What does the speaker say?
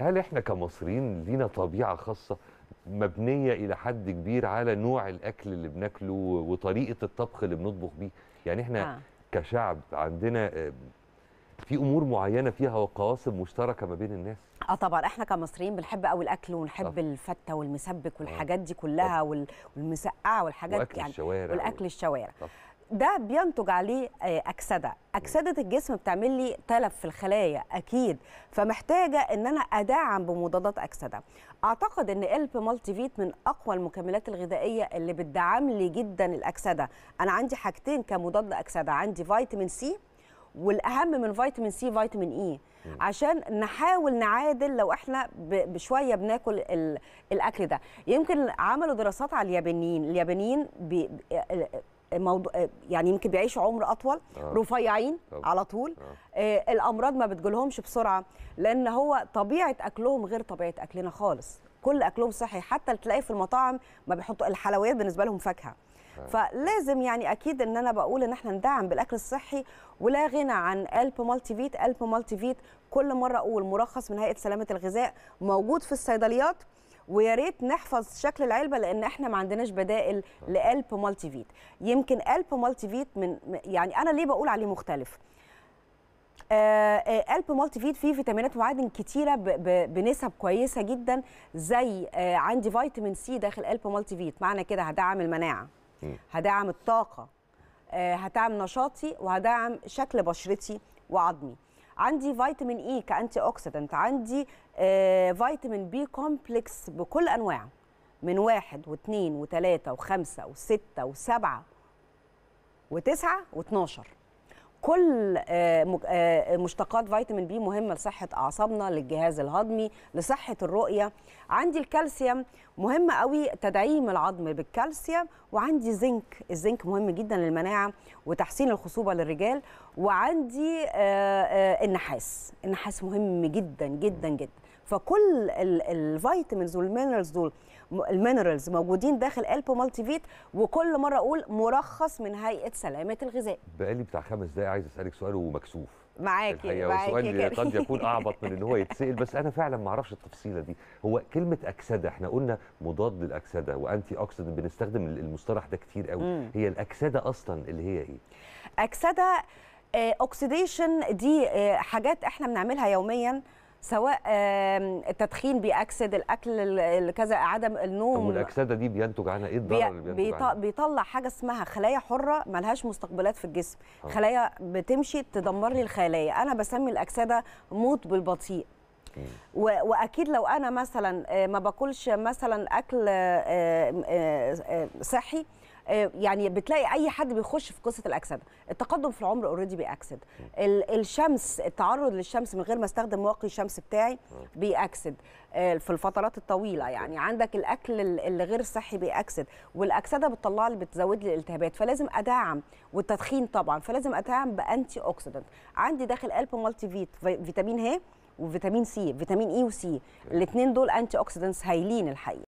هل احنا كمصريين لينا طبيعه خاصه مبنيه الى حد كبير على نوع الاكل اللي بناكله وطريقه الطبخ اللي بنطبخ بيه يعني احنا آه. كشعب عندنا آه، في امور معينه فيها وقواسم مشتركه ما بين الناس اه طبعا احنا كمصريين بنحب قوي الاكل ونحب آه. الفته والمسبك آه. والحاجات دي كلها آه. والمسقعه والحاجات دي يعني الشوارع والاكل الشوارع طبعا. ده بينتج عليه آه، اكسده اكسده الجسم بتعمل لي تلف في الخلايا اكيد فمحتاجه ان انا ادعم بمضادات اكسده اعتقد ان الب مالتي فيت من اقوى المكملات الغذائيه اللي بتدعم لي جدا الاكسده انا عندي حاجتين كمضاد لاكسده عندي فيتامين سي والاهم من فيتامين سي فيتامين اي عشان نحاول نعادل لو احنا بشويه بناكل الاكل ده يمكن عملوا دراسات على اليابانيين اليابانيين آه، آه، موضوع آه، يعني يمكن بيعيشوا عمر اطول آه. رفيعين طب. على طول آه. آه الامراض ما بتجيلهمش بسرعه لان هو طبيعه اكلهم غير طبيعه اكلنا خالص كل اكلهم صحي حتى تلاقي في المطاعم ما بيحطوا الحلويات بالنسبه لهم فاكهه آه. فلازم يعني اكيد ان انا بقول ان احنا ندعم بالاكل الصحي ولا غنى عن الب مالتي فيت الب مالتي فيت كل مره اقول مرخص من هيئه سلامه الغذاء موجود في الصيدليات ويا ريت نحفظ شكل العلبه لان احنا ما عندناش بدائل لالب مالتي فيت يمكن الب مالتي فيت من يعني انا ليه بقول عليه مختلف الب آه، آه، مالتي فيت فيه فيتامينات ومعادن كتيره بنسب كويسه جدا زي آه، عندي فيتامين سي داخل الب مالتي فيت معنى كده هدعم المناعه هدعم الطاقه هدعم نشاطي وهدعم شكل بشرتي وعظمي عندي فيتامين اي e كانتي اوكسيدنت عندي آه، فيتامين بي كومبلكس بكل انواع من واحد واثنين وثلاثة وخمسة وستة وسبعة وتسعة واثناشر كل آه، آه، مشتقات فيتامين بي مهمه لصحه اعصابنا للجهاز الهضمي لصحه الرؤيه عندي الكالسيوم مهم قوي تدعيم العظم بالكالسيوم وعندي زنك الزنك مهم جدا للمناعه وتحسين الخصوبه للرجال وعندي آه، النحاس النحاس مهم جدا جدا جدا فكل الفيتامينز والمينرالز دول المينرالز موجودين داخل البو مالتي فيت وكل مره اقول مرخص من هيئه سلامه الغذاء بقالي بتاع خمس دقايق عايز اسالك سؤال ومكسوف معاكي معاكي قد يكون اعبط من ان هو يتسال بس انا فعلا ما اعرفش التفصيله دي هو كلمه اكسده احنا قلنا مضاد للاكسده وانتي اوكسيدنت بنستخدم المصطلح ده كتير قوي مم. هي الاكسده اصلا اللي هي ايه اكسده اوكسيديشن آه، دي آه، حاجات احنا بنعملها يوميا سواء التدخين بيأكسد الاكل كذا عدم النوم والاكسده دي بينتج عنها ايه الضرر اللي بينتج عنها؟ بيطلع حاجه اسمها خلايا حره ملهاش مستقبلات في الجسم آه. خلايا بتمشي تدمر لي الخلايا انا بسمي الاكسده موت بالبطيء واكيد لو انا مثلا آه، ما باكلش مثلا اكل آه، صحي آه، يعني بتلاقي اي حد بيخش في قصه الاكسده التقدم في العمر اوريدي بيأكسد الشمس التعرض للشمس من غير ما استخدم واقي الشمس بتاعي بيأكسد آه، في الفترات الطويله يعني عندك الاكل اللي غير صحي بيأكسد والاكسده بتطلع لي بتزود لي الالتهابات فلازم ادعم والتدخين طبعا فلازم ادعم بانتي اوكسيدنت عندي داخل قلب مالتي فيت فيتامين ه وفيتامين سي فيتامين اي e وسي الاثنين دول انتي اوكسيدنتس هايلين الحقيقه